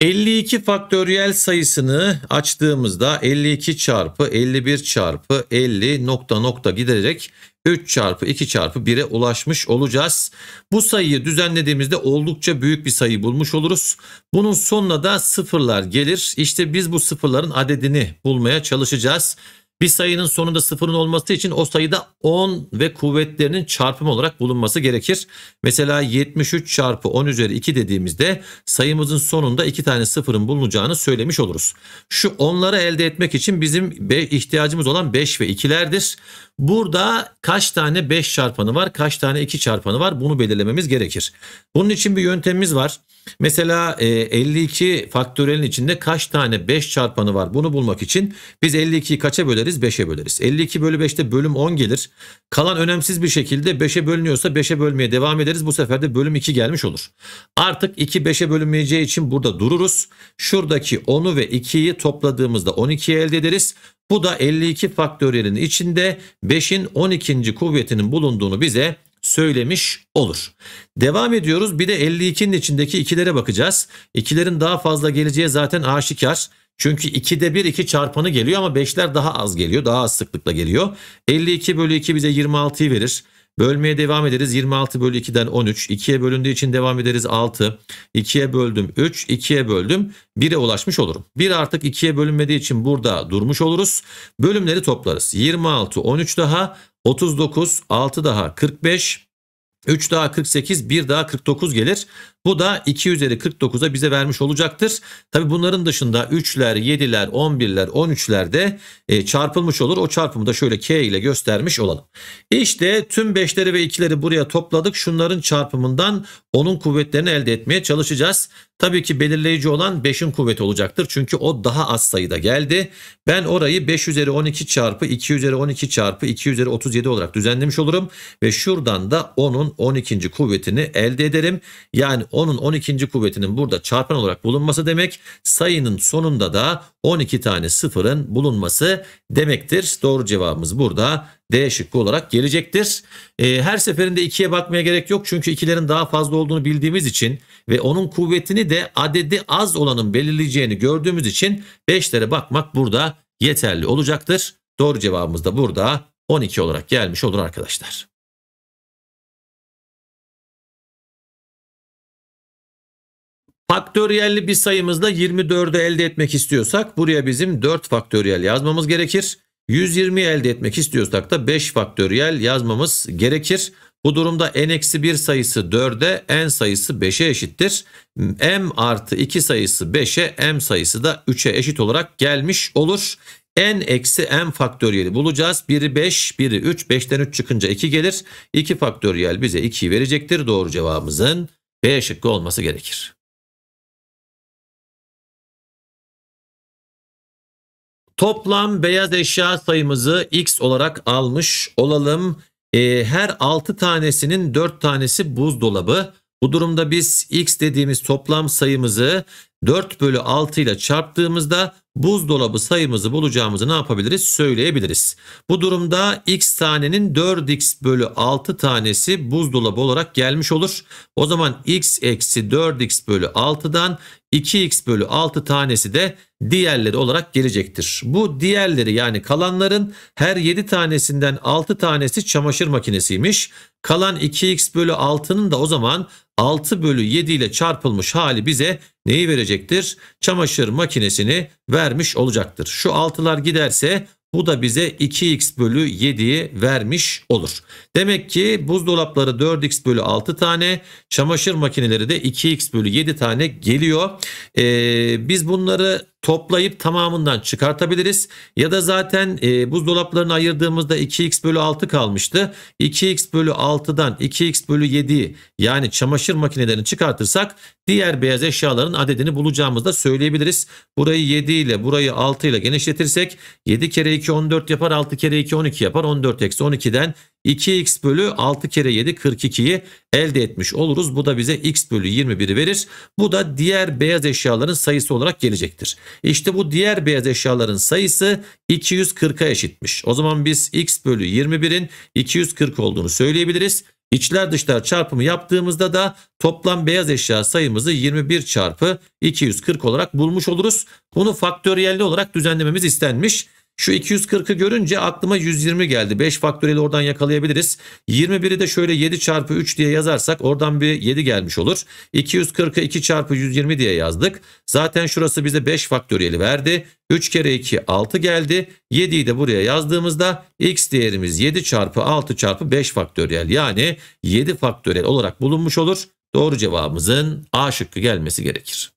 52 faktöriyel sayısını açtığımızda 52 çarpı 51 çarpı 50 nokta nokta giderek 3 çarpı 2 çarpı 1'e ulaşmış olacağız. Bu sayıyı düzenlediğimizde oldukça büyük bir sayı bulmuş oluruz. Bunun sonuna da sıfırlar gelir. İşte biz bu sıfırların adedini bulmaya çalışacağız. Bir sayının sonunda sıfırın olması için o sayıda 10 ve kuvvetlerinin çarpımı olarak bulunması gerekir. Mesela 73 çarpı 10 üzeri 2 dediğimizde sayımızın sonunda 2 tane sıfırın bulunacağını söylemiş oluruz. Şu onları elde etmek için bizim ihtiyacımız olan 5 ve 2'lerdir. Burada kaç tane 5 çarpanı var, kaç tane 2 çarpanı var bunu belirlememiz gerekir. Bunun için bir yöntemimiz var. Mesela 52 e, faktörelin içinde kaç tane 5 çarpanı var bunu bulmak için biz 52'yi kaça böleriz? 5'e böleriz. 52 bölü 5'te bölüm 10 gelir. Kalan önemsiz bir şekilde 5'e bölünüyorsa 5'e bölmeye devam ederiz. Bu sefer de bölüm 2 gelmiş olur. Artık 2 5'e bölünmeyeceği için burada dururuz. Şuradaki 10'u ve 2'yi topladığımızda 12'yi elde ederiz. Bu da 52 faktöriyelin içinde 5'in 12. kuvvetinin bulunduğunu bize söylemiş olur. Devam ediyoruz. Bir de 52'nin içindeki ikilere bakacağız. İkilerin daha fazla geleceği zaten aşikar. Çünkü 2'de 1 2 çarpanı geliyor ama 5'ler daha az geliyor. Daha az sıklıkla geliyor. 52 bölü 2 bize 26'yı verir. Bölmeye devam ederiz. 26 bölü 2'den 13. 2'ye bölündüğü için devam ederiz 6. 2'ye böldüm 3. 2'ye böldüm 1'e ulaşmış olurum. 1 artık 2'ye bölünmediği için burada durmuş oluruz. Bölümleri toplarız. 26, 13 daha 39, 6 daha 45, 3 daha 48, 1 daha 49 gelir. Bu da 2 üzeri 49'a bize vermiş olacaktır. Tabi bunların dışında 3'ler, 7'ler, 11'ler, 13'ler de e, çarpılmış olur. O çarpımı da şöyle k ile göstermiş olalım. E işte tüm 5'leri ve 2'leri buraya topladık. Şunların çarpımından onun kuvvetlerini elde etmeye çalışacağız. Tabii ki belirleyici olan 5'in kuvveti olacaktır. Çünkü o daha az sayıda geldi. Ben orayı 5 üzeri 12 çarpı 2 üzeri 12 çarpı 2 üzeri 37 olarak düzenlemiş olurum. Ve şuradan da onun 12. kuvvetini elde ederim. Yani onun 12. kuvvetinin burada çarpan olarak bulunması demek. Sayının sonunda da 12 tane sıfırın bulunması demektir. Doğru cevabımız burada D şıkkı olarak gelecektir. E, her seferinde 2'ye bakmaya gerek yok çünkü 2'lerin daha fazla olduğunu bildiğimiz için ve onun kuvvetini de adedi az olanın belirleyeceğini gördüğümüz için 5'lere bakmak burada yeterli olacaktır. Doğru cevabımız da burada 12 olarak gelmiş olur arkadaşlar. Faktöriyelli bir sayımızda 24'ü elde etmek istiyorsak buraya bizim 4 faktöriyel yazmamız gerekir. 120'yi elde etmek istiyorsak da 5 faktöriyel yazmamız gerekir. Bu durumda n-1 sayısı 4'e, n sayısı 5'e eşittir. m artı 2 sayısı 5'e, m sayısı da 3'e eşit olarak gelmiş olur. n eksi m faktöriyeli bulacağız. Biri 5, biri 3. 5'ten 3 çıkınca 2 gelir. 2 faktöriyel bize 2'yi verecektir. Doğru cevabımızın B şıkkı olması gerekir. Toplam beyaz eşya sayımızı x olarak almış olalım. Ee, her 6 tanesinin 4 tanesi buzdolabı. Bu durumda biz x dediğimiz toplam sayımızı 4 bölü 6 ile çarptığımızda buzdolabı sayımızı bulacağımızı ne yapabiliriz? Söyleyebiliriz. Bu durumda x tanenin 4x bölü 6 tanesi buzdolabı olarak gelmiş olur. O zaman x eksi 4x bölü 6'dan 2x bölü 6 tanesi de diğerleri olarak gelecektir. Bu diğerleri yani kalanların her 7 tanesinden 6 tanesi çamaşır makinesiymiş. Kalan 2x bölü 6'nın da o zaman 6 bölü 7 ile çarpılmış hali bize neyi verecektir? Çamaşır makinesini vermiş olacaktır. Şu altılar giderse bu da bize 2x bölü 7'yi vermiş olur. Demek ki buzdolapları 4x bölü 6 tane, çamaşır makineleri de 2x bölü 7 tane geliyor. Ee, biz bunları toplayıp tamamından çıkartabiliriz. Ya da zaten e, buzdolaplarını ayırdığımızda 2x bölü 6 kalmıştı. 2x bölü 6'dan 2x bölü 7 yani çamaşır makinelerini çıkartırsak diğer beyaz eşyaların adedini bulacağımızı da söyleyebiliriz. Burayı 7 ile burayı 6 ile genişletirsek 7 kere 2 14 yapar 6 kere 2 12 yapar 14 eksi 12'den 2x bölü 6 kere 7 42'yi elde etmiş oluruz. Bu da bize x bölü 21'i verir. Bu da diğer beyaz eşyaların sayısı olarak gelecektir. İşte bu diğer beyaz eşyaların sayısı 240'a eşitmiş. O zaman biz x bölü 21'in 240 olduğunu söyleyebiliriz. İçler dışlar çarpımı yaptığımızda da toplam beyaz eşya sayımızı 21 çarpı 240 olarak bulmuş oluruz. Bunu faktöriyelli olarak düzenlememiz istenmiş. Şu 240'ı görünce aklıma 120 geldi. 5 faktöriyeli oradan yakalayabiliriz. 21'i de şöyle 7 çarpı 3 diye yazarsak oradan bir 7 gelmiş olur. 240'ı 2 çarpı 120 diye yazdık. Zaten şurası bize 5 faktöriyeli verdi. 3 kere 2 6 geldi. 7'yi de buraya yazdığımızda x değerimiz 7 çarpı 6 çarpı 5 faktöriyel yani 7 faktöriyel olarak bulunmuş olur. Doğru cevabımızın A şıkkı gelmesi gerekir.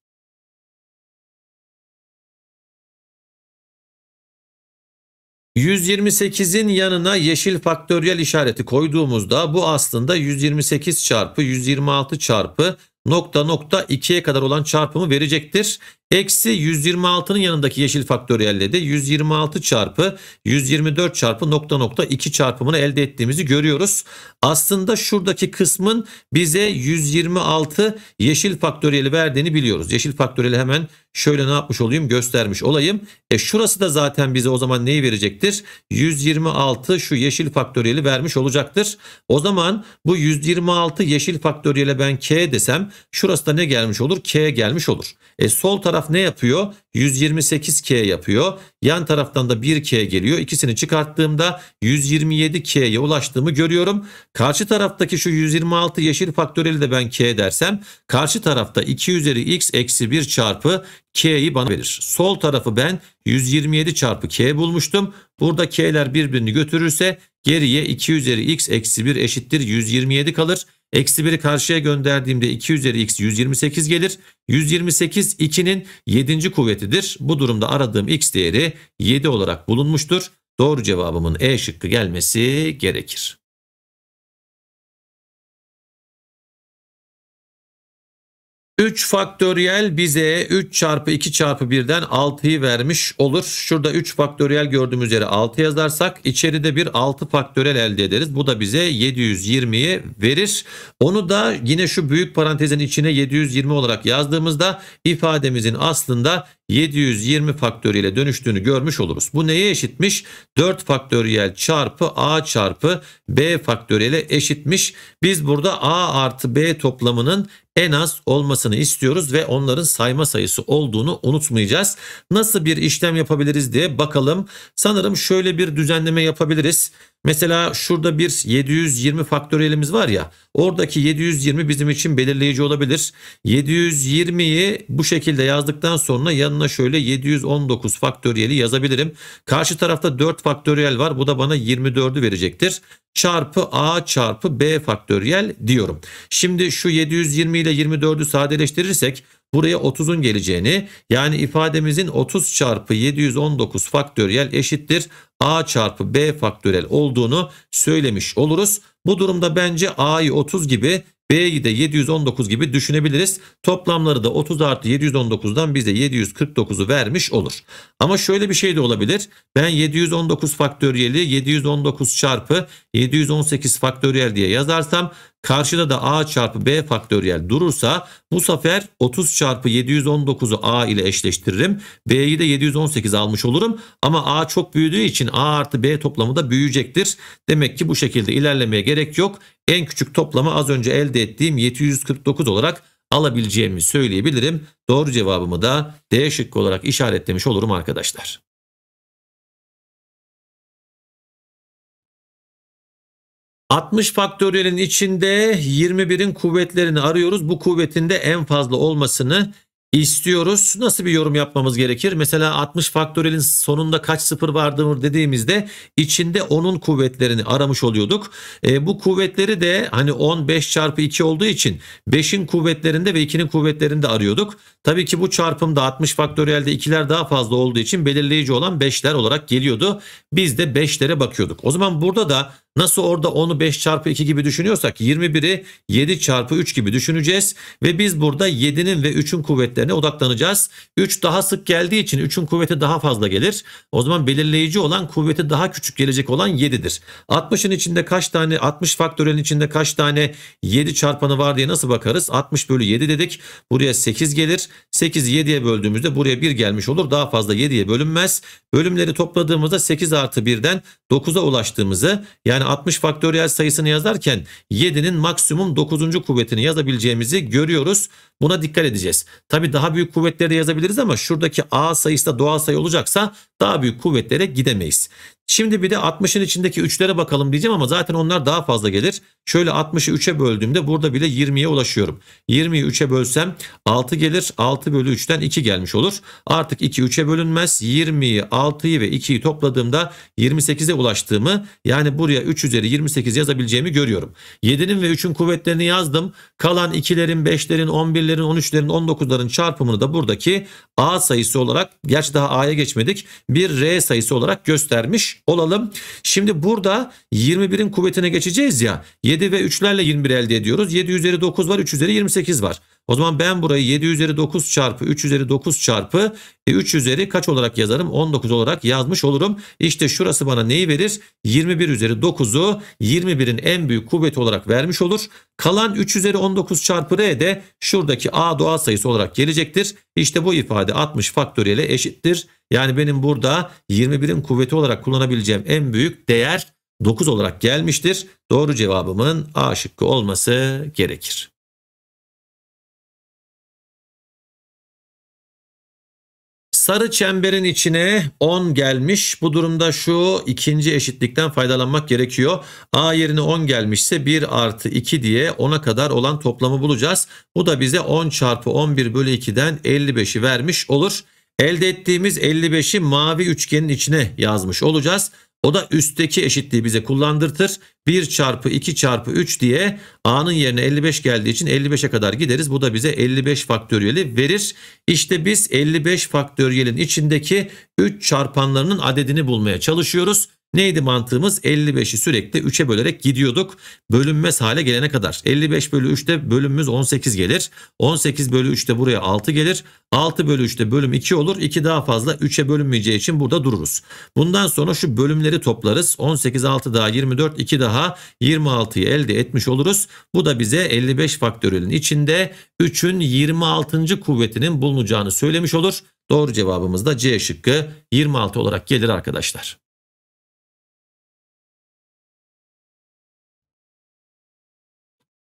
128'in yanına yeşil faktöriyel işareti koyduğumuzda bu aslında 128 çarpı 126 çarpı nokta nokta 2'ye kadar olan çarpımı verecektir. Eksi 126'nın yanındaki yeşil faktöriyelle de 126 çarpı 124 çarpı nokta nokta 2 çarpımını elde ettiğimizi görüyoruz. Aslında şuradaki kısmın bize 126 yeşil faktöriyeli verdiğini biliyoruz. Yeşil faktöriyeli hemen şöyle ne yapmış olayım göstermiş olayım. E şurası da zaten bize o zaman neyi verecektir? 126 şu yeşil faktöriyeli vermiş olacaktır. O zaman bu 126 yeşil faktöriyele ben k desem şurası da ne gelmiş olur? k gelmiş olur. E sol taraf taraf ne yapıyor? 128K yapıyor. Yan taraftan da 1K geliyor. İkisini çıkarttığımda 127K'ye ulaştığımı görüyorum. Karşı taraftaki şu 126 yeşil faktöreli de ben K dersem karşı tarafta 2 üzeri x eksi 1 çarpı K'yi bana verir. Sol tarafı ben 127 çarpı K bulmuştum. Burada K'ler birbirini götürürse geriye 2 üzeri x eksi 1 eşittir 127 kalır. Eksi 1'i karşıya gönderdiğimde 2 üzeri x 128 gelir. 128 2'nin 7. kuvvetidir. Bu durumda aradığım x değeri 7 olarak bulunmuştur. Doğru cevabımın E şıkkı gelmesi gerekir. 3 faktöriyel bize 3 çarpı 2 çarpı 1'den 6'yı vermiş olur. Şurada 3 faktöriyel gördüğümüz yere 6 yazarsak içeride bir 6 faktöriyel elde ederiz. Bu da bize 720'yi verir. Onu da yine şu büyük parantezin içine 720 olarak yazdığımızda ifademizin aslında 720 faktöriyel dönüştüğünü görmüş oluruz. Bu neye eşitmiş? 4 faktöriyel çarpı a çarpı b faktöriyle eşitmiş. Biz burada a artı b toplamının en az olmasını istiyoruz ve onların sayma sayısı olduğunu unutmayacağız. Nasıl bir işlem yapabiliriz diye bakalım. Sanırım şöyle bir düzenleme yapabiliriz. Mesela şurada bir 720 faktöriyelimiz var ya oradaki 720 bizim için belirleyici olabilir. 720'yi bu şekilde yazdıktan sonra yanına şöyle 719 faktöriyeli yazabilirim. Karşı tarafta 4 faktöriyel var bu da bana 24'ü verecektir çarpı a çarpı b faktöriyel diyorum. Şimdi şu 720 ile 24'ü sadeleştirirsek buraya 30'un geleceğini yani ifademizin 30 çarpı 719 faktöriyel eşittir a çarpı b faktöriyel olduğunu söylemiş oluruz. Bu durumda bence a'yı 30 gibi B'yi de 719 gibi düşünebiliriz. Toplamları da 30 artı 719'dan bize 749'u vermiş olur. Ama şöyle bir şey de olabilir. Ben 719 faktöriyeli 719 çarpı 718 faktöriyel diye yazarsam Karşıda da a çarpı b faktöriyel durursa bu sefer 30 çarpı 719'u a ile eşleştiririm. B'yi de 718 almış olurum. Ama a çok büyüdüğü için a artı b toplamı da büyüyecektir. Demek ki bu şekilde ilerlemeye gerek yok. En küçük toplamı az önce elde ettiğim 749 olarak alabileceğimi söyleyebilirim. Doğru cevabımı da D şıkkı olarak işaretlemiş olurum arkadaşlar. 60 faktöriyelin içinde 21'in kuvvetlerini arıyoruz. Bu kuvvetin de en fazla olmasını istiyoruz. Nasıl bir yorum yapmamız gerekir? Mesela 60 faktörelin sonunda kaç sıfır vardır dediğimizde içinde onun kuvvetlerini aramış oluyorduk. E, bu kuvvetleri de hani 10 5 çarpı 2 olduğu için 5'in kuvvetlerinde ve 2'nin kuvvetlerinde arıyorduk. Tabii ki bu çarpımda 60 faktörelde 2'ler daha fazla olduğu için belirleyici olan 5'ler olarak geliyordu. Biz de 5'lere bakıyorduk. O zaman burada da Nasıl orada onu 5 çarpı 2 gibi düşünüyorsak 21'i 7 çarpı 3 gibi düşüneceğiz. Ve biz burada 7'nin ve 3'ün kuvvetlerine odaklanacağız. 3 daha sık geldiği için 3'ün kuvveti daha fazla gelir. O zaman belirleyici olan kuvveti daha küçük gelecek olan 7'dir. 60'ın içinde kaç tane 60 faktörelin içinde kaç tane 7 çarpanı var diye nasıl bakarız? 60 bölü 7 dedik. Buraya 8 gelir. 8'i 7'ye böldüğümüzde buraya 1 gelmiş olur. Daha fazla 7'ye bölünmez. Bölümleri topladığımızda 8 artı 1'den 9'a ulaştığımızı yani yani 60 faktöriyel sayısını yazarken 7'nin maksimum 9. kuvvetini yazabileceğimizi görüyoruz. Buna dikkat edeceğiz. Tabi daha büyük kuvvetleri de yazabiliriz ama şuradaki a sayısı da doğal sayı olacaksa daha büyük kuvvetlere gidemeyiz. Şimdi bir de 60'ın içindeki 3'lere bakalım diyeceğim ama zaten onlar daha fazla gelir. Şöyle 60'ı 3'e böldüğümde burada bile 20'ye ulaşıyorum. 20'yi 3'e bölsem 6 gelir. 6 bölü 3'ten 2 gelmiş olur. Artık 2 3'e bölünmez. 20'yi 6'yı ve 2'yi topladığımda 28'e ulaştığımı yani buraya 3 üzeri 28 yazabileceğimi görüyorum. 7'nin ve 3'ün kuvvetlerini yazdım. Kalan 2'lerin 5'lerin 11'lerin 13'lerin 19'ların çarpımını da buradaki A sayısı olarak gerçi daha A'ya geçmedik bir R sayısı olarak göstermiş olalım. Şimdi burada 21'in kuvvetine geçeceğiz ya. 7 ve 3'lerle 21 elde ediyoruz. 7 üzeri 9 var, 3 üzeri 28 var. O zaman ben burayı 7 üzeri 9 çarpı 3 üzeri 9 çarpı 3 e, üzeri kaç olarak yazarım? 19 olarak yazmış olurum. İşte şurası bana neyi verir? 21 üzeri 9'u 21'in en büyük kuvveti olarak vermiş olur. Kalan 3 üzeri 19 çarpı R de şuradaki A doğal sayısı olarak gelecektir. İşte bu ifade 60 faktöriyle eşittir. Yani benim burada 21'in kuvveti olarak kullanabileceğim en büyük değer 9 olarak gelmiştir. Doğru cevabımın A şıkkı olması gerekir. Sarı çemberin içine 10 gelmiş. Bu durumda şu ikinci eşitlikten faydalanmak gerekiyor. A yerine 10 gelmişse 1 artı 2 diye 10'a kadar olan toplamı bulacağız. Bu da bize 10 çarpı 11 bölü 2'den 55'i vermiş olur. Elde ettiğimiz 55'i mavi üçgenin içine yazmış olacağız. O da üstteki eşitliği bize kullandırtır. 1 çarpı 2 çarpı 3 diye A'nın yerine 55 geldiği için 55'e kadar gideriz. Bu da bize 55 faktöriyeli verir. İşte biz 55 faktöriyelin içindeki 3 çarpanlarının adedini bulmaya çalışıyoruz. Neydi mantığımız? 55'i sürekli 3'e bölerek gidiyorduk. Bölünmez hale gelene kadar. 55 bölü 3'te bölümümüz 18 gelir. 18 bölü 3'te buraya 6 gelir. 6 bölü 3'te bölüm 2 olur. 2 daha fazla 3'e bölünmeyeceği için burada dururuz. Bundan sonra şu bölümleri toplarız. 18, 6 daha 24, 2 daha 26'yı elde etmiş oluruz. Bu da bize 55 faktörelin içinde 3'ün 26. kuvvetinin bulunacağını söylemiş olur. Doğru cevabımız da C şıkkı 26 olarak gelir arkadaşlar.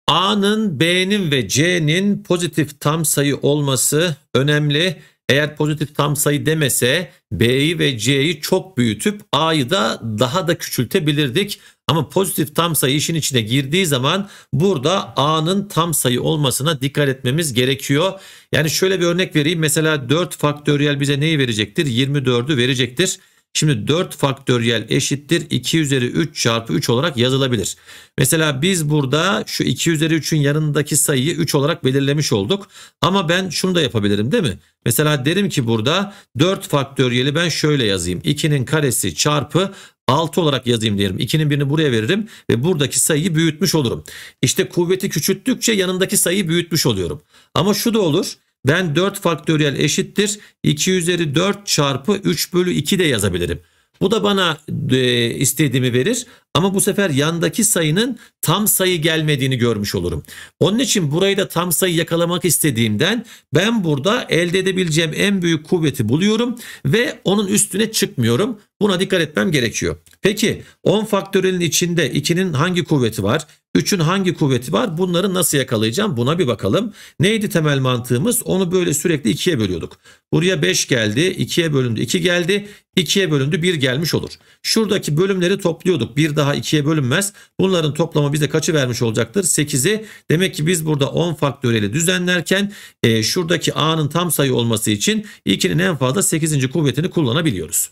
A'nın, B'nin ve C'nin pozitif tam sayı olması önemli. Eğer pozitif tam sayı demese B'yi ve C'yi çok büyütüp A'yı da daha da küçültebilirdik. Ama pozitif tam sayı işin içine girdiği zaman burada A'nın tam sayı olmasına dikkat etmemiz gerekiyor. Yani şöyle bir örnek vereyim. Mesela 4 faktöriyel bize neyi verecektir? 24'ü verecektir. Şimdi 4 faktöriyel eşittir 2 üzeri 3 çarpı 3 olarak yazılabilir. Mesela biz burada şu 2 üzeri 3'ün yanındaki sayıyı 3 olarak belirlemiş olduk. Ama ben şunu da yapabilirim değil mi? Mesela derim ki burada 4 faktöriyeli ben şöyle yazayım. 2'nin karesi çarpı 6 olarak yazayım diyelim. 2'nin birini buraya veririm ve buradaki sayıyı büyütmüş olurum. İşte kuvveti küçülttükçe yanındaki sayıyı büyütmüş oluyorum. Ama şu da olur. Ben 4 faktöriyel eşittir 2 üzeri 4 çarpı 3 bölü 2 de yazabilirim. Bu da bana e, istediğimi verir ama bu sefer yandaki sayının tam sayı gelmediğini görmüş olurum. Onun için burayı da tam sayı yakalamak istediğimden ben burada elde edebileceğim en büyük kuvveti buluyorum ve onun üstüne çıkmıyorum. Buna dikkat etmem gerekiyor. Peki 10 faktörelin içinde 2'nin hangi kuvveti var? Üçün hangi kuvveti var? Bunları nasıl yakalayacağım? Buna bir bakalım. Neydi temel mantığımız? Onu böyle sürekli ikiye bölüyorduk. Buraya 5 geldi. 2'ye bölündü. 2 geldi. 2'ye bölündü. 1 gelmiş olur. Şuradaki bölümleri topluyorduk. 1 daha 2'ye bölünmez. Bunların toplamı bize kaçı vermiş olacaktır? 8'i. Demek ki biz burada 10 faktöriyeli düzenlerken e, şuradaki A'nın tam sayı olması için 2'nin en fazla 8. kuvvetini kullanabiliyoruz.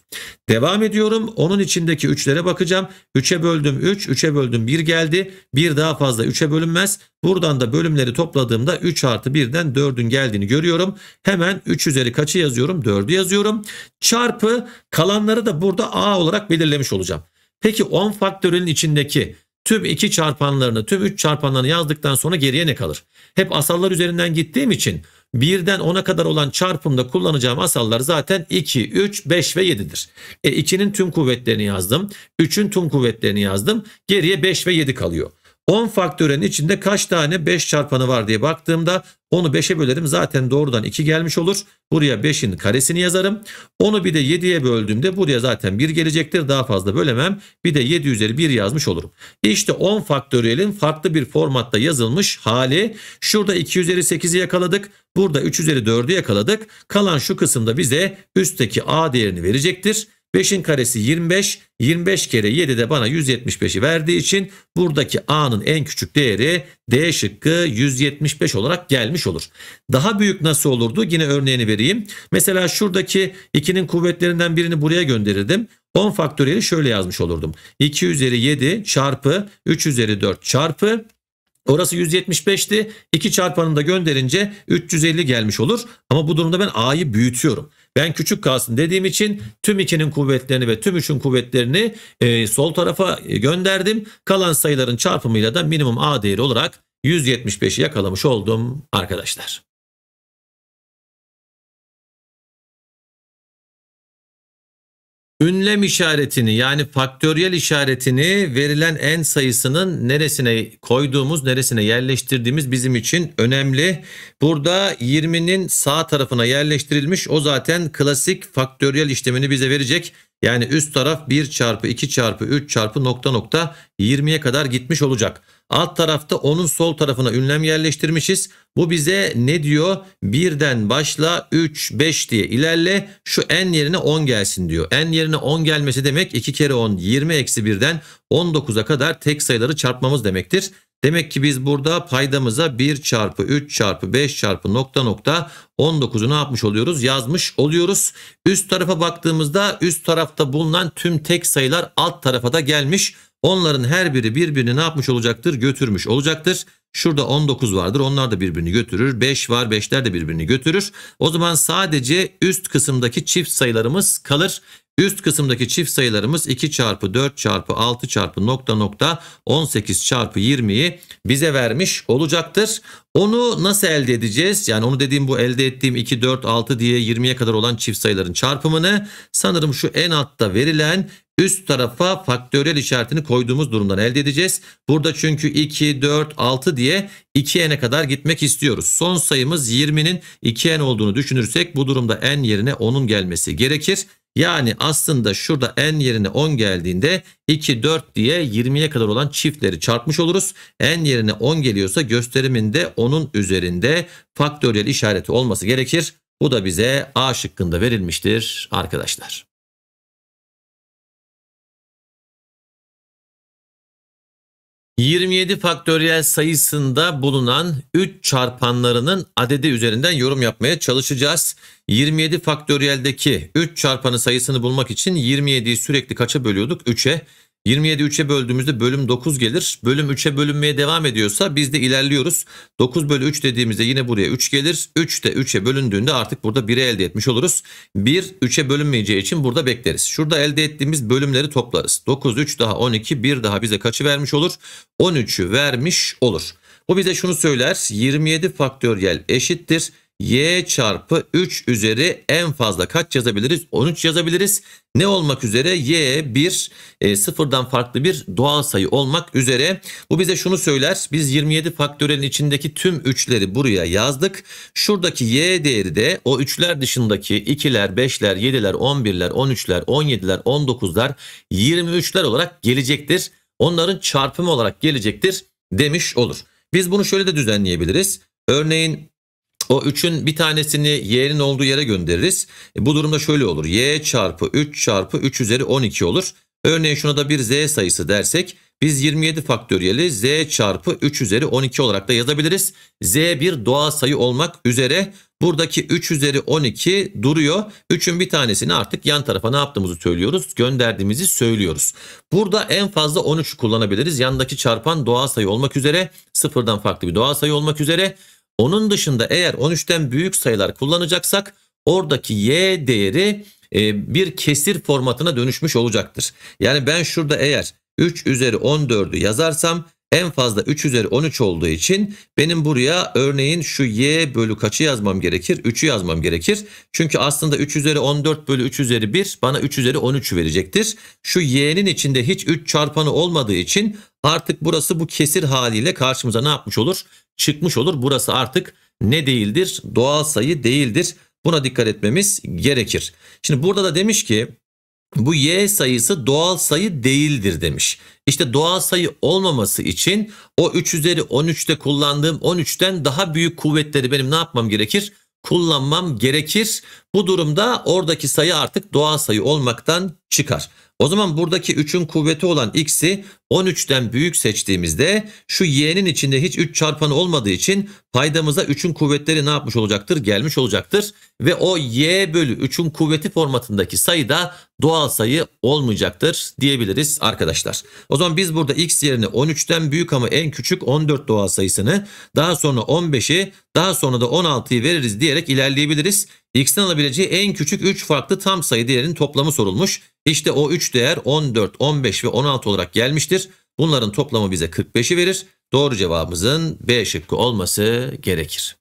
Devam ediyorum. Onun içindeki 3'lere bakacağım. 3'e böldüm 3. 3'e böldüm 1 geldi. 1 daha fazla 3'e bölünmez. Buradan da bölümleri topladığımda 3 artı 1'den 4'ün geldiğini görüyorum. Hemen 3 üzeri kaçı yazıyorum? 4'ü yazıyorum. Çarpı kalanları da burada A olarak belirlemiş olacağım. Peki 10 faktörelin içindeki tüm 2 çarpanlarını tüm 3 çarpanlarını yazdıktan sonra geriye ne kalır? Hep asallar üzerinden gittiğim için 1'den 10'a kadar olan çarpımda kullanacağım asallar zaten 2, 3, 5 ve 7'dir. E 2'nin tüm kuvvetlerini yazdım. 3'ün tüm kuvvetlerini yazdım. Geriye 5 ve 7 kalıyor. 10 faktörün içinde kaç tane 5 çarpanı var diye baktığımda onu 5'e bölerim zaten doğrudan 2 gelmiş olur. Buraya 5'in karesini yazarım. Onu bir de 7'ye böldüğümde buraya zaten 1 gelecektir. Daha fazla bölemem. Bir de 7 üzeri 1 yazmış olurum. İşte 10 faktöriyelin farklı bir formatta yazılmış hali. Şurada 2 üzeri 8'i yakaladık. Burada 3 üzeri 4'ü yakaladık. Kalan şu kısımda bize üstteki a değerini verecektir. 5'in karesi 25. 25 kere 7 de bana 175'i verdiği için buradaki A'nın en küçük değeri D şıkkı 175 olarak gelmiş olur. Daha büyük nasıl olurdu? Yine örneğini vereyim. Mesela şuradaki 2'nin kuvvetlerinden birini buraya gönderirdim. 10 faktöriyeli şöyle yazmış olurdum. 2 üzeri 7 çarpı 3 üzeri 4 çarpı Orası 175'ti. 2 çarpanını da gönderince 350 gelmiş olur. Ama bu durumda ben A'yı büyütüyorum. Ben küçük kalsın dediğim için tüm ikinin kuvvetlerini ve tüm üçün kuvvetlerini e, sol tarafa e, gönderdim. Kalan sayıların çarpımıyla da minimum A değeri olarak 175'i yakalamış oldum arkadaşlar. Ünlem işaretini yani faktöriyel işaretini verilen en sayısının neresine koyduğumuz, neresine yerleştirdiğimiz bizim için önemli. Burada 20'nin sağ tarafına yerleştirilmiş o zaten klasik faktöriyel işlemini bize verecek. Yani üst taraf 1 çarpı 2 çarpı 3 çarpı nokta nokta 20'ye kadar gitmiş olacak. Alt tarafta onun sol tarafına ünlem yerleştirmişiz. Bu bize ne diyor? Birden başla 3, 5 diye ilerle şu n yerine 10 gelsin diyor. n yerine 10 gelmesi demek 2 kere 10 20 eksi 1'den 19'a kadar tek sayıları çarpmamız demektir. Demek ki biz burada paydamıza 1 çarpı 3 çarpı 5 çarpı nokta nokta 19'u ne yapmış oluyoruz? Yazmış oluyoruz. Üst tarafa baktığımızda üst tarafta bulunan tüm tek sayılar alt tarafa da gelmiş. Onların her biri birbirini ne yapmış olacaktır? Götürmüş olacaktır. Şurada 19 vardır. Onlar da birbirini götürür. 5 var. 5'ler de birbirini götürür. O zaman sadece üst kısımdaki çift sayılarımız kalır. Üst kısımdaki çift sayılarımız 2 çarpı 4 çarpı 6 çarpı nokta nokta 18 çarpı 20'yi bize vermiş olacaktır. Onu nasıl elde edeceğiz? Yani onu dediğim bu elde ettiğim 2, 4, 6 diye 20'ye kadar olan çift sayıların çarpımını sanırım şu en altta verilen üst tarafa faktöriyel işaretini koyduğumuz durumdan elde edeceğiz. Burada çünkü 2, 4, 6 diye 2n'e kadar gitmek istiyoruz. Son sayımız 20'nin 2n olduğunu düşünürsek bu durumda n yerine 10'un gelmesi gerekir. Yani aslında şurada n yerine 10 geldiğinde 2, 4 diye 20'ye kadar olan çiftleri çarpmış oluruz. n yerine 10 geliyorsa gösteriminde onun üzerinde faktöriyel işareti olması gerekir. Bu da bize A şıkkında verilmiştir arkadaşlar. 27 faktöriyel sayısında bulunan 3 çarpanlarının adedi üzerinden yorum yapmaya çalışacağız. 27 faktöriyeldeki 3 çarpanı sayısını bulmak için 27'yi sürekli kaça bölüyorduk? 3'e. 27'yi 3'e böldüğümüzde bölüm 9 gelir. Bölüm 3'e bölünmeye devam ediyorsa biz de ilerliyoruz. 9 bölü 3 dediğimizde yine buraya 3 gelir. 3 de 3'e bölündüğünde artık burada 1'i elde etmiş oluruz. 1 3'e bölünmeyeceği için burada bekleriz. Şurada elde ettiğimiz bölümleri toplarız. 9 3 daha 12 1 daha bize kaçı vermiş olur? 13'ü vermiş olur. Bu bize şunu söyler. 27 faktöriyel eşittir y çarpı 3 üzeri en fazla kaç yazabiliriz? 13 yazabiliriz. Ne olmak üzere? y 1 e, sıfırdan farklı bir doğal sayı olmak üzere. Bu bize şunu söyler. Biz 27 faktörelin içindeki tüm 3'leri buraya yazdık. Şuradaki y değeri de o 3'ler dışındaki 2'ler, 5'ler, 7'ler, 11'ler, 13'ler, 17'ler, 19'lar, 23'ler olarak gelecektir. Onların çarpımı olarak gelecektir demiş olur. Biz bunu şöyle de düzenleyebiliriz. Örneğin o 3'ün bir tanesini y'nin olduğu yere göndeririz. E bu durumda şöyle olur. y çarpı 3 çarpı 3 üzeri 12 olur. Örneğin şuna da bir z sayısı dersek biz 27 faktöriyeli z çarpı 3 üzeri 12 olarak da yazabiliriz. z bir doğal sayı olmak üzere buradaki 3 üzeri 12 duruyor. 3'ün bir tanesini artık yan tarafa ne yaptığımızı söylüyoruz gönderdiğimizi söylüyoruz. Burada en fazla 13 kullanabiliriz. Yandaki çarpan doğal sayı olmak üzere sıfırdan farklı bir doğal sayı olmak üzere onun dışında eğer 13'ten büyük sayılar kullanacaksak oradaki y değeri e, bir kesir formatına dönüşmüş olacaktır. Yani ben şurada eğer 3 üzeri 14'ü yazarsam en fazla 3 üzeri 13 olduğu için benim buraya örneğin şu y bölü kaçı yazmam gerekir? 3'ü yazmam gerekir. Çünkü aslında 3 üzeri 14 bölü 3 üzeri 1 bana 3 üzeri 13 verecektir. Şu y'nin içinde hiç 3 çarpanı olmadığı için artık burası bu kesir haliyle karşımıza ne yapmış olur? Çıkmış olur. Burası artık ne değildir? Doğal sayı değildir. Buna dikkat etmemiz gerekir. Şimdi burada da demiş ki bu y sayısı doğal sayı değildir demiş. İşte doğal sayı olmaması için o 3 üzeri 13'te kullandığım 13'ten daha büyük kuvvetleri benim ne yapmam gerekir? Kullanmam gerekir. Bu durumda oradaki sayı artık doğal sayı olmaktan çıkar. O zaman buradaki 3'ün kuvveti olan x'i 13'ten büyük seçtiğimizde şu y'nin içinde hiç 3 çarpanı olmadığı için paydamıza 3'ün kuvvetleri ne yapmış olacaktır? Gelmiş olacaktır. Ve o y bölü 3'ün kuvveti formatındaki sayı da doğal sayı olmayacaktır diyebiliriz arkadaşlar. O zaman biz burada x yerine 13'ten büyük ama en küçük 14 doğal sayısını daha sonra 15'i daha sonra da 16'yı veririz diyerek ilerleyebiliriz x'ten alabileceği en küçük 3 farklı tam sayı değerinin toplamı sorulmuş. İşte o 3 değer 14, 15 ve 16 olarak gelmiştir. Bunların toplamı bize 45'i verir. Doğru cevabımızın B şıkkı olması gerekir.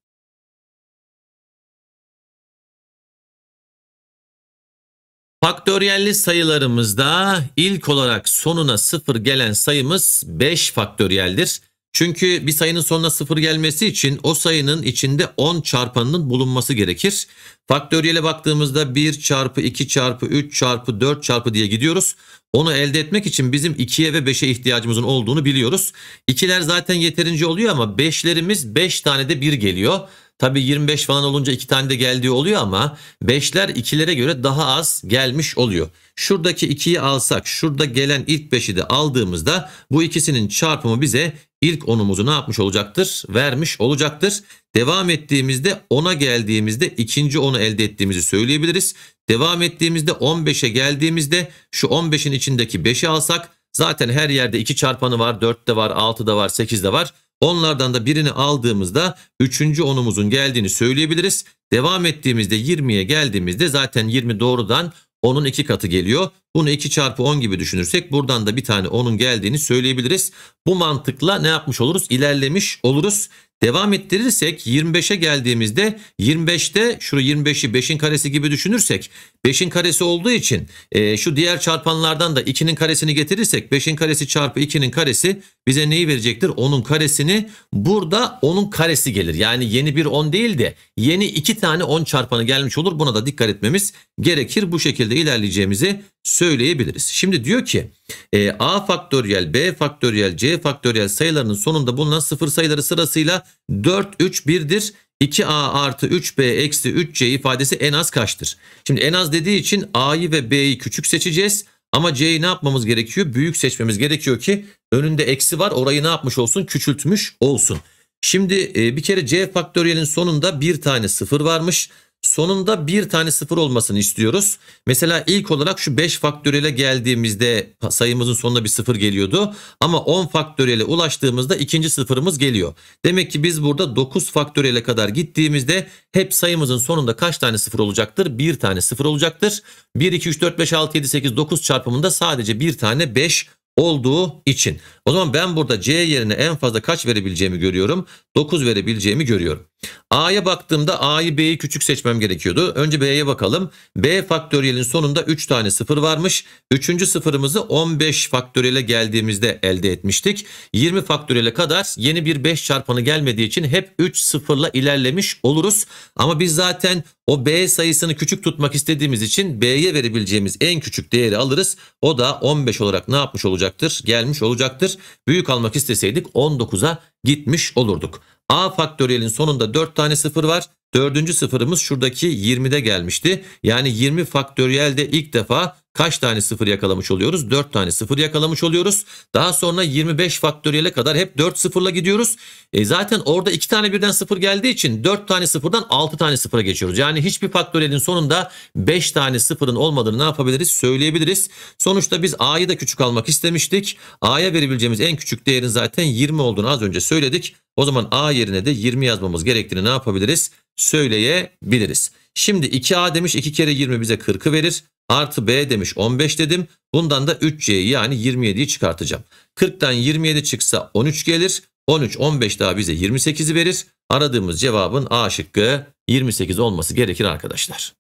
Faktöriyelli sayılarımızda ilk olarak sonuna 0 gelen sayımız 5 faktöriyeldir. Çünkü bir sayının sonuna sıfır gelmesi için o sayının içinde 10 çarpanının bulunması gerekir. Faktöriyele baktığımızda 1 çarpı 2 çarpı 3 çarpı 4 çarpı diye gidiyoruz. Onu elde etmek için bizim 2'ye ve 5'e ihtiyacımızın olduğunu biliyoruz. 2'ler zaten yeterince oluyor ama 5'lerimiz 5 tane de 1 geliyor. Tabi 25 falan olunca 2 tane de geldiği oluyor ama 5'ler 2'lere göre daha az gelmiş oluyor. Şuradaki 2'yi alsak şurada gelen ilk 5'i de aldığımızda bu ikisinin çarpımı bize ilk onumuzu ne yapmış olacaktır? Vermiş olacaktır. Devam ettiğimizde 10'a geldiğimizde ikinci onu elde ettiğimizi söyleyebiliriz. Devam ettiğimizde 15'e geldiğimizde şu 15'in içindeki 5'i alsak zaten her yerde 2 çarpanı var, 4 de var, 6 da var, 8 de var. Onlardan da birini aldığımızda 3. onumuzun geldiğini söyleyebiliriz. Devam ettiğimizde 20'ye geldiğimizde zaten 20 doğrudan 10'un 2 katı geliyor. Bunu 2 çarpı 10 gibi düşünürsek buradan da bir tane 10'un geldiğini söyleyebiliriz. Bu mantıkla ne yapmış oluruz? İlerlemiş oluruz. Devam ettirirsek 25'e geldiğimizde 25'te şurayı 25'i 5'in karesi gibi düşünürsek 5'in karesi olduğu için e, şu diğer çarpanlardan da 2'nin karesini getirirsek 5'in karesi çarpı 2'nin karesi bize neyi verecektir? 10'un karesini burada 10'un karesi gelir. Yani yeni bir 10 değil de yeni 2 tane 10 çarpanı gelmiş olur. Buna da dikkat etmemiz gerekir. Bu şekilde ilerleyeceğimizi söyleyebiliriz. Şimdi diyor ki e, A faktöriyel, B faktöriyel, C faktöriyel sayılarının sonunda bulunan sıfır sayıları sırasıyla 4, 3, 1'dir. 2A artı 3B eksi 3C ifadesi en az kaçtır? Şimdi en az dediği için A'yı ve B'yi küçük seçeceğiz. Ama C'yi ne yapmamız gerekiyor? Büyük seçmemiz gerekiyor ki önünde eksi var orayı ne yapmış olsun? Küçültmüş olsun. Şimdi e, bir kere C faktöriyelin sonunda bir tane sıfır varmış. Sonunda bir tane sıfır olmasını istiyoruz. Mesela ilk olarak şu 5 faktöriyele geldiğimizde sayımızın sonunda bir sıfır geliyordu. Ama 10 faktöriyele ulaştığımızda ikinci sıfırımız geliyor. Demek ki biz burada 9 faktöriyele kadar gittiğimizde hep sayımızın sonunda kaç tane sıfır olacaktır? Bir tane sıfır olacaktır. 1, 2, 3, 4, 5, 6, 7, 8, 9 çarpımında sadece bir tane 5 olduğu için. O zaman ben burada C yerine en fazla kaç verebileceğimi görüyorum. 9 verebileceğimi görüyorum. A'ya baktığımda A'yı B'yi küçük seçmem gerekiyordu. Önce B'ye bakalım. B faktöriyelin sonunda 3 tane sıfır varmış. 3. sıfırımızı 15 faktöriyele geldiğimizde elde etmiştik. 20 faktöriyele kadar yeni bir 5 çarpanı gelmediği için hep 3 sıfırla ilerlemiş oluruz. Ama biz zaten o B sayısını küçük tutmak istediğimiz için B'ye verebileceğimiz en küçük değeri alırız. O da 15 olarak ne yapmış olacaktır? Gelmiş olacaktır. Büyük almak isteseydik 19'a gitmiş olurduk. A faktöriyelin sonunda 4 tane sıfır var. Dördüncü sıfırımız şuradaki 20'de gelmişti. Yani 20 faktöriyel de ilk defa kaç tane sıfır yakalamış oluyoruz? 4 tane sıfır yakalamış oluyoruz. Daha sonra 25 faktöriyele kadar hep 4 sıfırla gidiyoruz. E zaten orada 2 tane birden sıfır geldiği için 4 tane sıfırdan 6 tane sıfıra geçiyoruz. Yani hiçbir faktöriyelin sonunda 5 tane sıfırın olmadığını ne yapabiliriz? Söyleyebiliriz. Sonuçta biz a'yı da küçük almak istemiştik. a'ya verebileceğimiz en küçük değerin zaten 20 olduğunu az önce söyledik. O zaman a yerine de 20 yazmamız gerektiğini ne yapabiliriz? Söyleyebiliriz. Şimdi 2a demiş 2 kere 20 bize 40'ı verir. Artı B demiş 15 dedim. Bundan da 3C'yi yani 27'yi çıkartacağım. 40'tan 27 çıksa 13 gelir. 13 15 daha bize 28'i verir. Aradığımız cevabın A şıkkı 28 olması gerekir arkadaşlar.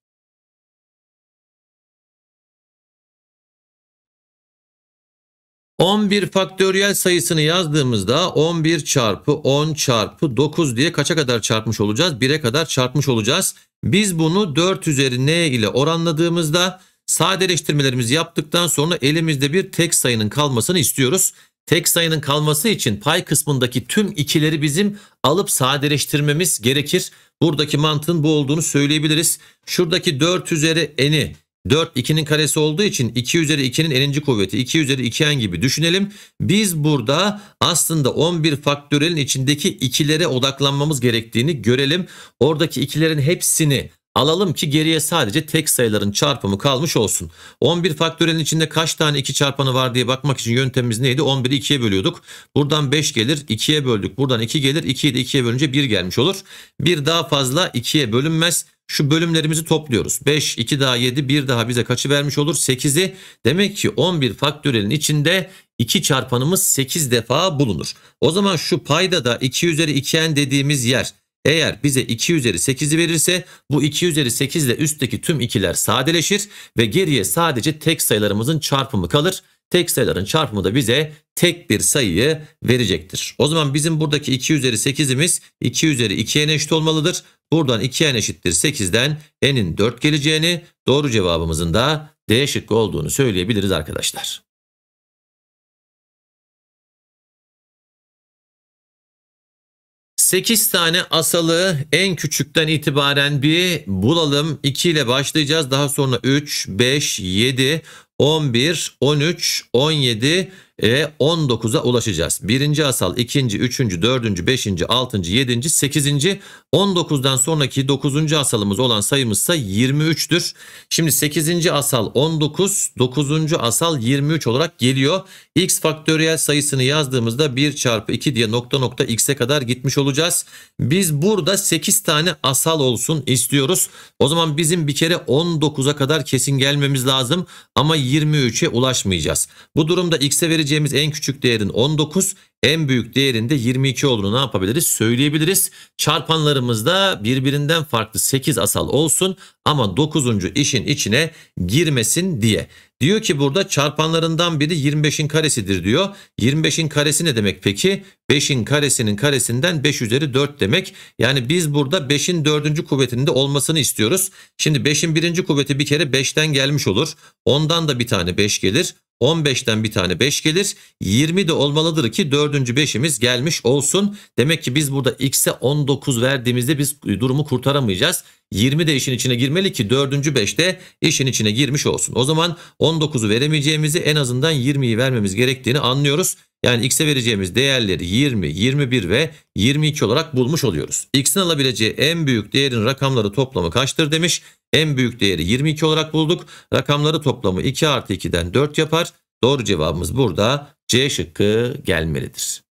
bir faktöriyel sayısını yazdığımızda 11 çarpı 10 çarpı 9 diye kaça kadar çarpmış olacağız? 1'e kadar çarpmış olacağız. Biz bunu 4 üzeri n ile oranladığımızda Sadeleştirmelerimizi yaptıktan sonra elimizde bir tek sayının kalmasını istiyoruz. Tek sayının kalması için pay kısmındaki tüm ikileri bizim alıp sadeleştirmemiz gerekir. Buradaki mantığın bu olduğunu söyleyebiliriz. Şuradaki 4 üzeri eni, 4 2'nin karesi olduğu için 2 üzeri 2'nin eninci kuvveti 2 üzeri 2n gibi düşünelim. Biz burada aslında 11 faktörelin içindeki ikilere odaklanmamız gerektiğini görelim. Oradaki ikilerin hepsini Alalım ki geriye sadece tek sayıların çarpımı kalmış olsun. 11 faktörelin içinde kaç tane 2 çarpanı var diye bakmak için yöntemimiz neydi? 11'i 2'ye bölüyorduk. Buradan 5 gelir 2'ye böldük. Buradan 2 gelir 2'yi de 2'ye bölünce 1 gelmiş olur. 1 daha fazla 2'ye bölünmez. Şu bölümlerimizi topluyoruz. 5, 2 daha 7, 1 daha bize kaçı vermiş olur? 8'i. Demek ki 11 faktörelin içinde 2 çarpanımız 8 defa bulunur. O zaman şu payda da 2 üzeri 2n dediğimiz yer eğer bize 2 üzeri 8'i verirse bu 2 üzeri 8 ile üstteki tüm ikiler sadeleşir ve geriye sadece tek sayılarımızın çarpımı kalır. Tek sayıların çarpımı da bize tek bir sayıyı verecektir. O zaman bizim buradaki 2 üzeri 8'imiz 2 üzeri 2'ye eşit olmalıdır. Buradan 2'ye eşittir 8'den n'in 4 geleceğini doğru cevabımızın da D şıkkı olduğunu söyleyebiliriz arkadaşlar. 8 tane asalı en küçükten itibaren bir bulalım. 2 ile başlayacağız. Daha sonra 3, 5, 7, 11, 13, 17 ve 19'a ulaşacağız. Birinci asal, ikinci, üçüncü, dördüncü, beşinci, altıncı, yedinci, sekizinci, 19'dan sonraki dokuzuncu asalımız olan sayımızsa 23'tür. Şimdi sekizinci asal 19, dokuzuncu asal 23 olarak geliyor. X faktöriyel sayısını yazdığımızda 1 çarpı 2 diye nokta nokta x'e kadar gitmiş olacağız. Biz burada 8 tane asal olsun istiyoruz. O zaman bizim bir kere 19'a kadar kesin gelmemiz lazım. Ama 23'e ulaşmayacağız. Bu durumda x'e vereceğimiz en küçük değerin 19, en büyük değerinde 22 olduğunu ne yapabiliriz? Söyleyebiliriz. Çarpanlarımız da birbirinden farklı 8 asal olsun ama 9. işin içine girmesin diye. Diyor ki burada çarpanlarından biri 25'in karesidir diyor. 25'in karesi ne demek peki? 5'in karesinin karesinden 5 üzeri 4 demek. Yani biz burada 5'in 4. kuvvetinde olmasını istiyoruz. Şimdi 5'in 1. kuvveti bir kere 5'ten gelmiş olur. Ondan da bir tane 5 gelir. 15'ten bir tane 5 gelir. 20 de olmalıdır ki 4. 5'imiz gelmiş olsun. Demek ki biz burada x'e 19 verdiğimizde biz durumu kurtaramayacağız. 20 de işin içine girmeyecek verilmeli ki 4. 5'te işin içine girmiş olsun. O zaman 19'u veremeyeceğimizi en azından 20'yi vermemiz gerektiğini anlıyoruz. Yani x'e vereceğimiz değerleri 20, 21 ve 22 olarak bulmuş oluyoruz. x'in alabileceği en büyük değerin rakamları toplamı kaçtır demiş. En büyük değeri 22 olarak bulduk. Rakamları toplamı 2 artı 2'den 4 yapar. Doğru cevabımız burada C şıkkı gelmelidir.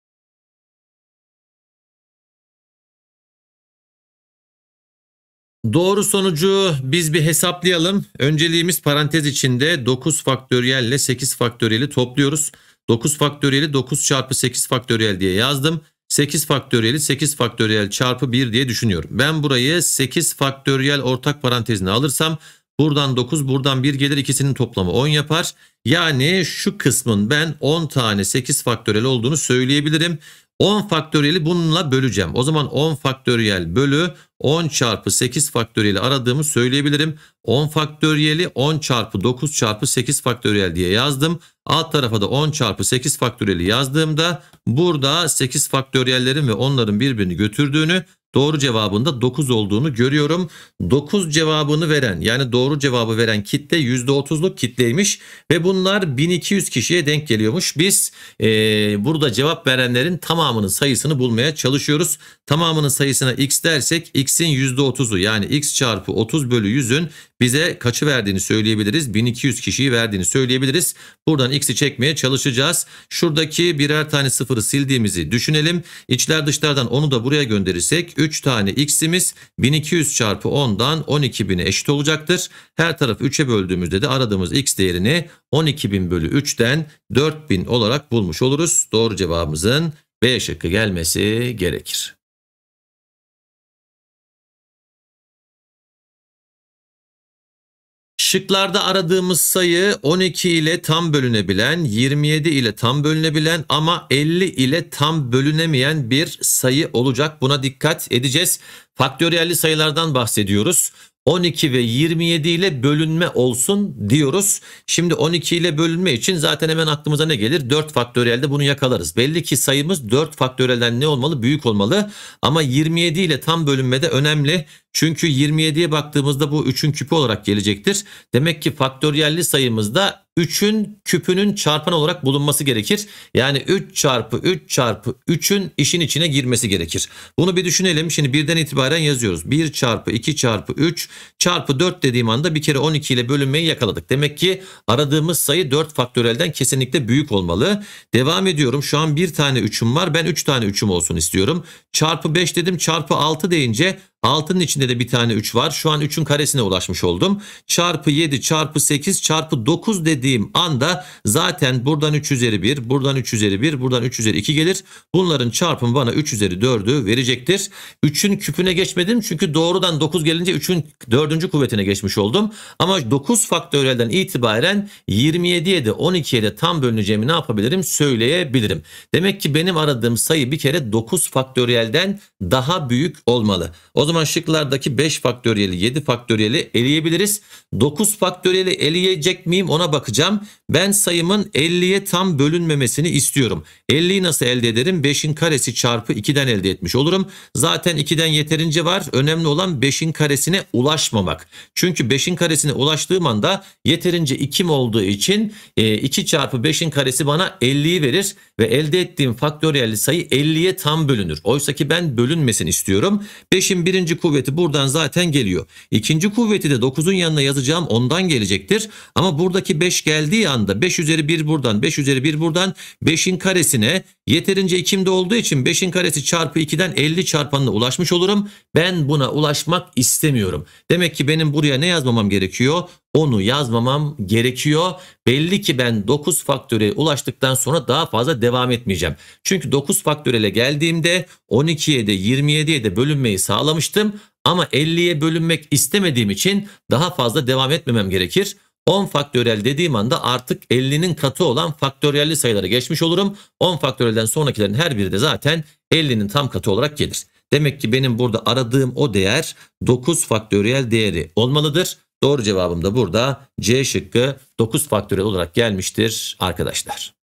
Doğru sonucu biz bir hesaplayalım. Önceliğimiz parantez içinde 9 faktöriyel ile 8 faktöriyeli topluyoruz. 9 faktöriyeli 9 çarpı 8 faktöriyel diye yazdım. 8 faktöriyeli 8 faktöriyel çarpı 1 diye düşünüyorum. Ben burayı 8 faktöriyel ortak parantezine alırsam buradan 9 buradan 1 gelir ikisinin toplamı 10 yapar. Yani şu kısmın ben 10 tane 8 faktöriyel olduğunu söyleyebilirim. 10 faktöriyeli bununla böleceğim. O zaman 10 faktöriyel bölü 10 çarpı 8 faktöriyeli aradığımı söyleyebilirim. 10 faktöriyeli 10 çarpı 9 çarpı 8 faktöriyel diye yazdım. Alt tarafa da 10 çarpı 8 faktöriyeli yazdığımda burada 8 faktöriyellerin ve onların birbirini götürdüğünü Doğru cevabında 9 olduğunu görüyorum. 9 cevabını veren yani doğru cevabı veren kitle %30'luk kitleymiş ve bunlar 1200 kişiye denk geliyormuş. Biz e, burada cevap verenlerin tamamının sayısını bulmaya çalışıyoruz. Tamamının sayısına x dersek x'in %30'u yani x çarpı 30 bölü 100'ün bize kaçı verdiğini söyleyebiliriz. 1200 kişiyi verdiğini söyleyebiliriz. Buradan x'i çekmeye çalışacağız. Şuradaki birer tane sıfırı sildiğimizi düşünelim. İçler dışlardan onu da buraya gönderirsek 3 tane x'imiz 1200 çarpı 10'dan 12.000'e eşit olacaktır. Her tarafı 3'e böldüğümüzde de aradığımız x değerini 12.000 bölü 3'ten 4000 olarak bulmuş oluruz. Doğru cevabımızın B şıkkı gelmesi gerekir. Şıklarda aradığımız sayı 12 ile tam bölünebilen, 27 ile tam bölünebilen ama 50 ile tam bölünemeyen bir sayı olacak. Buna dikkat edeceğiz. Faktöriyelli sayılardan bahsediyoruz. 12 ve 27 ile bölünme olsun diyoruz. Şimdi 12 ile bölünme için zaten hemen aklımıza ne gelir? 4 faktöriyelde bunu yakalarız. Belli ki sayımız 4 faktöriyelden ne olmalı? Büyük olmalı. Ama 27 ile tam bölünme de önemli. Çünkü 27'ye baktığımızda bu 3'ün küpü olarak gelecektir. Demek ki faktöriyelli sayımızda 3'ün küpünün çarpan olarak bulunması gerekir. Yani 3 çarpı 3 çarpı 3'ün işin içine girmesi gerekir. Bunu bir düşünelim. Şimdi birden itibaren yazıyoruz. 1 çarpı 2 çarpı 3 çarpı 4 dediğim anda bir kere 12 ile bölünmeyi yakaladık. Demek ki aradığımız sayı 4 faktörelden kesinlikle büyük olmalı. Devam ediyorum. Şu an bir tane 3'üm var. Ben 3 tane 3'üm olsun istiyorum. Çarpı 5 dedim. Çarpı 6 deyince Altının içinde de bir tane 3 var. Şu an 3'ün karesine ulaşmış oldum. Çarpı 7 çarpı 8 çarpı 9 dediğim anda zaten buradan 3 üzeri 1, buradan 3 üzeri 1, buradan 3 üzeri 2 gelir. Bunların çarpımı bana 3 üzeri 4'ü verecektir. 3'ün küpüne geçmedim çünkü doğrudan 9 gelince 3'ün 4. kuvvetine geçmiş oldum. Ama 9 faktöriyelden itibaren 27'ye de 12'ye de tam bölüneceğimi ne yapabilirim söyleyebilirim. Demek ki benim aradığım sayı bir kere 9 faktöriyelden daha büyük olmalı. O zaman şıklardaki 5 faktöriyeli 7 faktöriyeli eleyebiliriz. 9 faktöriyeli eleyecek miyim ona bakacağım. Ben sayımın 50'ye tam bölünmemesini istiyorum. 50'yi nasıl elde ederim? 5'in karesi çarpı 2'den elde etmiş olurum. Zaten 2'den yeterince var. Önemli olan 5'in karesine ulaşmamak. Çünkü 5'in karesine ulaştığım anda yeterince 2'm olduğu için 2 e, çarpı 5'in karesi bana 50'yi verir ve elde ettiğim faktöriyel sayı 50'ye tam bölünür. Oysa ki ben bölünmesini istiyorum. 5'in birinci kuvveti buradan zaten geliyor. İkinci kuvveti de 9'un yanına yazacağım ondan gelecektir. Ama buradaki 5 geldiği anda buradan da 5 üzeri 1 buradan 5 üzeri 1 buradan 5'in karesine yeterince ikimde olduğu için 5'in karesi çarpı 2'den 50 çarpanına ulaşmış olurum. Ben buna ulaşmak istemiyorum. Demek ki benim buraya ne yazmamam gerekiyor? onu yazmamam gerekiyor. Belli ki ben 9 faktöre ulaştıktan sonra daha fazla devam etmeyeceğim. Çünkü 9 faktöre geldiğimde 12'ye de 27'ye de bölünmeyi sağlamıştım. Ama 50'ye bölünmek istemediğim için daha fazla devam etmemem gerekir. 10 faktöriyel dediğim anda artık 50'nin katı olan faktöriyelli sayılara geçmiş olurum. 10 faktöriyelden sonrakilerin her biri de zaten 50'nin tam katı olarak gelir. Demek ki benim burada aradığım o değer 9 faktöriyel değeri olmalıdır. Doğru cevabım da burada C şıkkı 9 faktöriyel olarak gelmiştir arkadaşlar.